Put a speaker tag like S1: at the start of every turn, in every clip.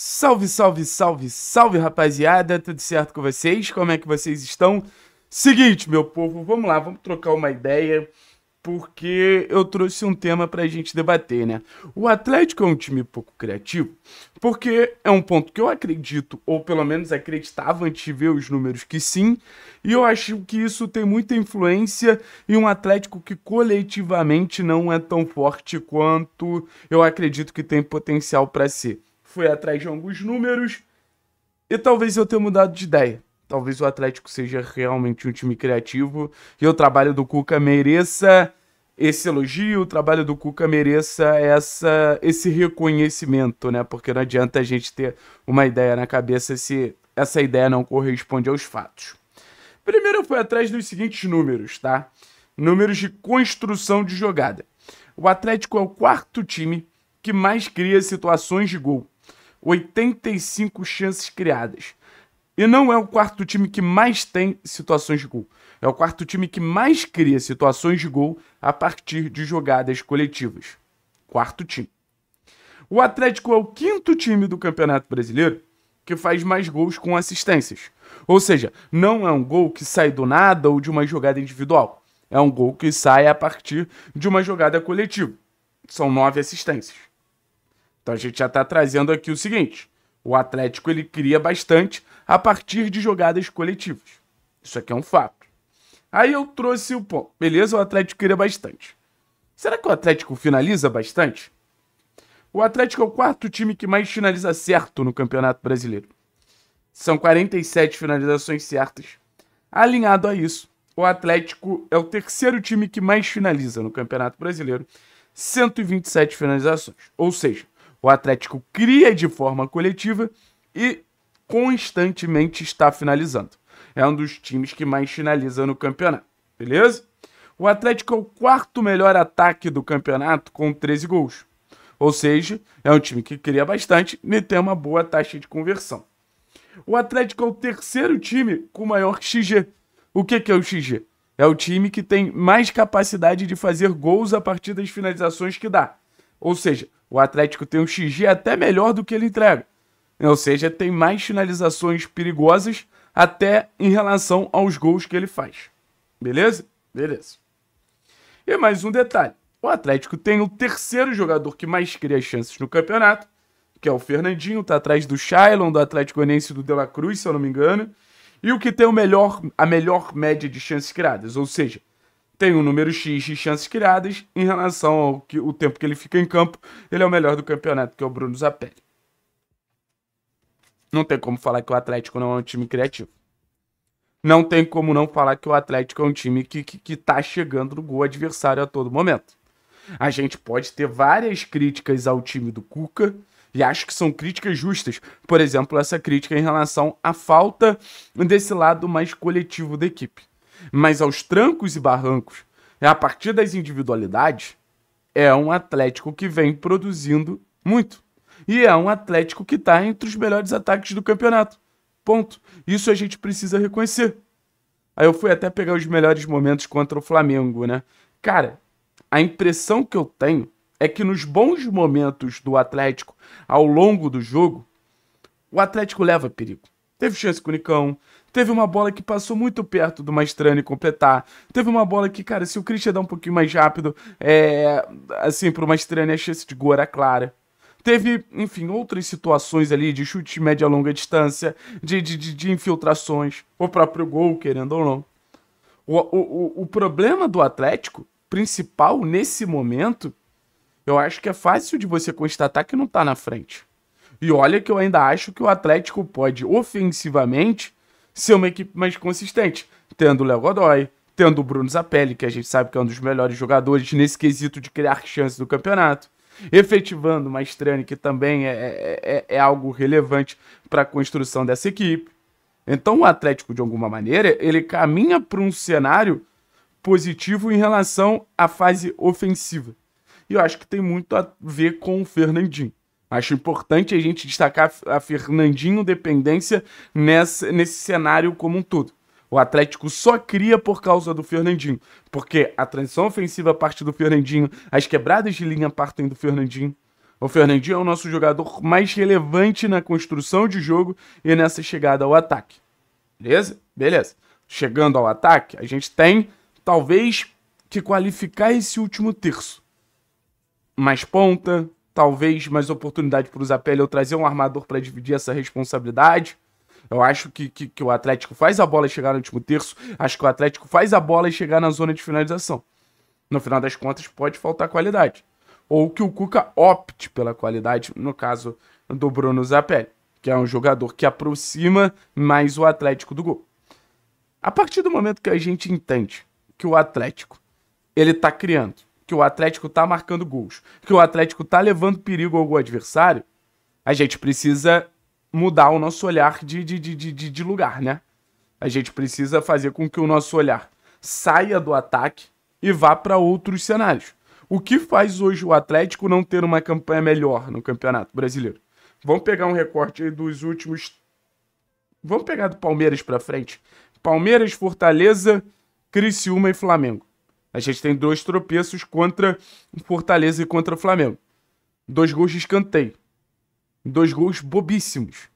S1: Salve, salve, salve, salve, rapaziada! Tudo certo com vocês? Como é que vocês estão? Seguinte, meu povo, vamos lá, vamos trocar uma ideia, porque eu trouxe um tema pra gente debater, né? O Atlético é um time pouco criativo, porque é um ponto que eu acredito, ou pelo menos acreditava antes de ver os números que sim, e eu acho que isso tem muita influência em um Atlético que coletivamente não é tão forte quanto eu acredito que tem potencial para ser fui atrás de alguns números e talvez eu tenha mudado de ideia. Talvez o Atlético seja realmente um time criativo e o trabalho do Cuca mereça esse elogio, o trabalho do Cuca mereça essa, esse reconhecimento, né? Porque não adianta a gente ter uma ideia na cabeça se essa ideia não corresponde aos fatos. Primeiro eu fui atrás dos seguintes números, tá? Números de construção de jogada. O Atlético é o quarto time que mais cria situações de gol. 85 chances criadas. E não é o quarto time que mais tem situações de gol. É o quarto time que mais cria situações de gol a partir de jogadas coletivas. Quarto time. O Atlético é o quinto time do Campeonato Brasileiro que faz mais gols com assistências. Ou seja, não é um gol que sai do nada ou de uma jogada individual. É um gol que sai a partir de uma jogada coletiva. São nove assistências. Então a gente já está trazendo aqui o seguinte: o Atlético ele cria bastante a partir de jogadas coletivas. Isso aqui é um fato. Aí eu trouxe o ponto. Beleza, o Atlético cria bastante. Será que o Atlético finaliza bastante? O Atlético é o quarto time que mais finaliza certo no Campeonato Brasileiro. São 47 finalizações certas. Alinhado a isso, o Atlético é o terceiro time que mais finaliza no Campeonato Brasileiro, 127 finalizações. Ou seja, o Atlético cria de forma coletiva e constantemente está finalizando. É um dos times que mais finaliza no campeonato, beleza? O Atlético é o quarto melhor ataque do campeonato com 13 gols. Ou seja, é um time que cria bastante e tem uma boa taxa de conversão. O Atlético é o terceiro time com maior XG. O que, que é o XG? É o time que tem mais capacidade de fazer gols a partir das finalizações que dá. Ou seja, o Atlético tem um XG até melhor do que ele entrega. Ou seja, tem mais finalizações perigosas até em relação aos gols que ele faz. Beleza? Beleza. E mais um detalhe. O Atlético tem o terceiro jogador que mais cria chances no campeonato, que é o Fernandinho, tá atrás do Shailon, do Atlético Goianiense do De La Cruz, se eu não me engano, e o que tem o melhor, a melhor média de chances criadas, ou seja, tem um número X de chances criadas em relação ao que, o tempo que ele fica em campo. Ele é o melhor do campeonato, que é o Bruno Zapelli. Não tem como falar que o Atlético não é um time criativo. Não tem como não falar que o Atlético é um time que, que, que tá chegando no gol adversário a todo momento. A gente pode ter várias críticas ao time do Cuca, e acho que são críticas justas. Por exemplo, essa crítica em relação à falta desse lado mais coletivo da equipe. Mas aos trancos e barrancos, é a partir das individualidades, é um Atlético que vem produzindo muito. E é um Atlético que está entre os melhores ataques do campeonato. Ponto. Isso a gente precisa reconhecer. Aí eu fui até pegar os melhores momentos contra o Flamengo, né? Cara, a impressão que eu tenho é que nos bons momentos do Atlético ao longo do jogo, o Atlético leva perigo. Teve chance com o Nicão. Teve uma bola que passou muito perto do e completar. Teve uma bola que, cara, se o Christian dar um pouquinho mais rápido, é. Assim, pro Mastrani a chance de gol era clara. Teve, enfim, outras situações ali de chute média a longa distância, de, de, de, de infiltrações, o próprio gol, querendo ou não. O, o, o problema do Atlético, principal nesse momento, eu acho que é fácil de você constatar que não tá na frente. E olha que eu ainda acho que o Atlético pode, ofensivamente, ser uma equipe mais consistente, tendo o Léo Godoy, tendo o Bruno Zapelli, que a gente sabe que é um dos melhores jogadores nesse quesito de criar chances do campeonato, efetivando o Maestrani, que também é, é, é, é algo relevante para a construção dessa equipe. Então o Atlético, de alguma maneira, ele caminha para um cenário positivo em relação à fase ofensiva. E eu acho que tem muito a ver com o Fernandinho. Acho importante a gente destacar a Fernandinho dependência nesse cenário como um todo. O Atlético só cria por causa do Fernandinho, porque a transição ofensiva parte do Fernandinho, as quebradas de linha partem do Fernandinho. O Fernandinho é o nosso jogador mais relevante na construção de jogo e nessa chegada ao ataque. Beleza? Beleza. Chegando ao ataque, a gente tem talvez que qualificar esse último terço. Mais ponta, talvez mais oportunidade para o Zapelli eu trazer um armador para dividir essa responsabilidade. Eu acho que, que, que, o Atlético faz a bola chegar no último terço. Acho que o Atlético faz a bola chegar na zona de finalização. No final das contas, pode faltar qualidade. Ou que o Cuca opte pela qualidade, no caso do Bruno Zapelli, que é um jogador que aproxima mais o Atlético do gol. A partir do momento que a gente entende que o Atlético ele está criando que o Atlético tá marcando gols, que o Atlético tá levando perigo ao adversário, a gente precisa mudar o nosso olhar de, de, de, de, de lugar, né? A gente precisa fazer com que o nosso olhar saia do ataque e vá para outros cenários. O que faz hoje o Atlético não ter uma campanha melhor no Campeonato Brasileiro? Vamos pegar um recorte aí dos últimos. Vamos pegar do Palmeiras para frente. Palmeiras, Fortaleza, Criciúma e Flamengo. A gente tem dois tropeços contra Fortaleza e contra o Flamengo. Dois gols de escanteio. Dois gols bobíssimos.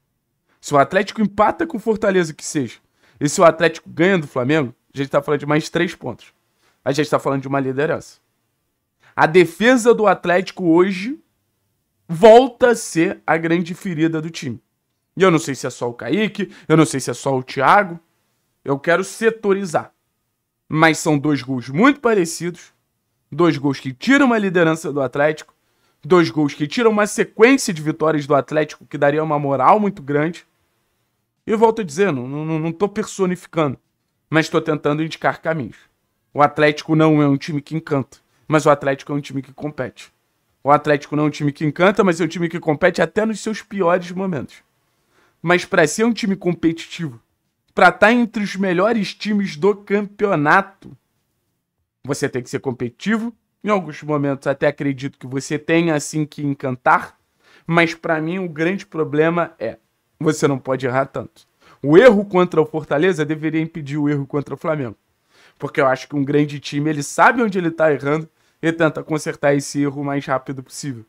S1: Se o Atlético empata com o Fortaleza, que seja, e se o Atlético ganha do Flamengo, a gente está falando de mais três pontos. A gente está falando de uma liderança. A defesa do Atlético hoje volta a ser a grande ferida do time. E eu não sei se é só o Kaique, eu não sei se é só o Thiago. Eu quero setorizar mas são dois gols muito parecidos, dois gols que tiram a liderança do Atlético, dois gols que tiram uma sequência de vitórias do Atlético que daria uma moral muito grande. E eu volto a dizer, não, não, não tô personificando, mas estou tentando indicar caminhos. O Atlético não é um time que encanta, mas o Atlético é um time que compete. O Atlético não é um time que encanta, mas é um time que compete até nos seus piores momentos. Mas para ser um time competitivo para estar tá entre os melhores times do campeonato, você tem que ser competitivo. Em alguns momentos, até acredito que você tenha assim que encantar. Mas para mim, o grande problema é você não pode errar tanto. O erro contra o Fortaleza deveria impedir o erro contra o Flamengo. Porque eu acho que um grande time, ele sabe onde ele está errando e tenta consertar esse erro o mais rápido possível.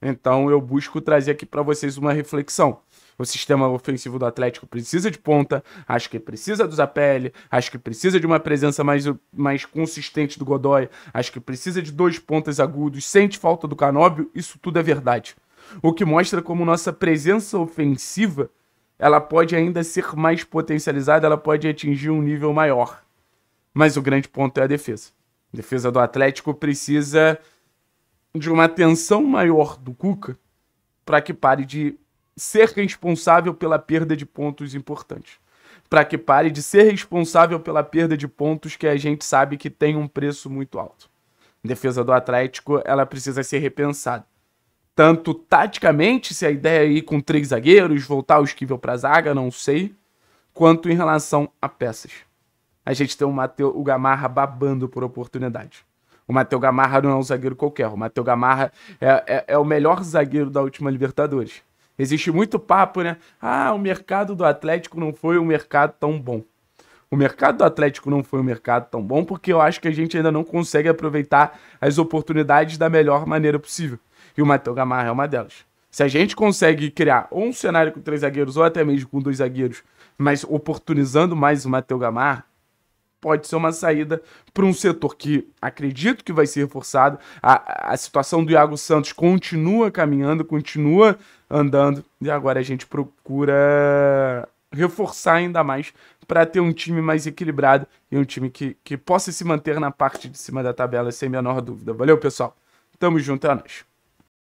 S1: Então eu busco trazer aqui para vocês uma reflexão. O sistema ofensivo do Atlético precisa de ponta, acho que precisa do Zapelli, acho que precisa de uma presença mais, mais consistente do Godoy, acho que precisa de dois pontas agudos, sente falta do Canóbio, isso tudo é verdade. O que mostra como nossa presença ofensiva ela pode ainda ser mais potencializada, ela pode atingir um nível maior. Mas o grande ponto é a defesa. A defesa do Atlético precisa de uma atenção maior do Cuca para que pare de ser responsável pela perda de pontos importantes. Para que pare de ser responsável pela perda de pontos que a gente sabe que tem um preço muito alto. A defesa do Atlético, ela precisa ser repensada. Tanto taticamente, se a ideia é ir com três zagueiros, voltar o esquivel para a zaga, não sei, quanto em relação a peças. A gente tem o, Mateu, o Gamarra babando por oportunidade. O Matheus Gamarra não é um zagueiro qualquer. O Matheus Gamarra é, é, é o melhor zagueiro da última Libertadores. Existe muito papo, né? Ah, o mercado do Atlético não foi um mercado tão bom. O mercado do Atlético não foi um mercado tão bom porque eu acho que a gente ainda não consegue aproveitar as oportunidades da melhor maneira possível. E o Matheus Gamarra é uma delas. Se a gente consegue criar ou um cenário com três zagueiros ou até mesmo com dois zagueiros, mas oportunizando mais o Matheus Gamarra, pode ser uma saída para um setor que acredito que vai ser reforçado. A, a situação do Iago Santos continua caminhando, continua andando, e agora a gente procura reforçar ainda mais para ter um time mais equilibrado e um time que, que possa se manter na parte de cima da tabela, sem menor dúvida. Valeu, pessoal. Tamo junto, é nóis.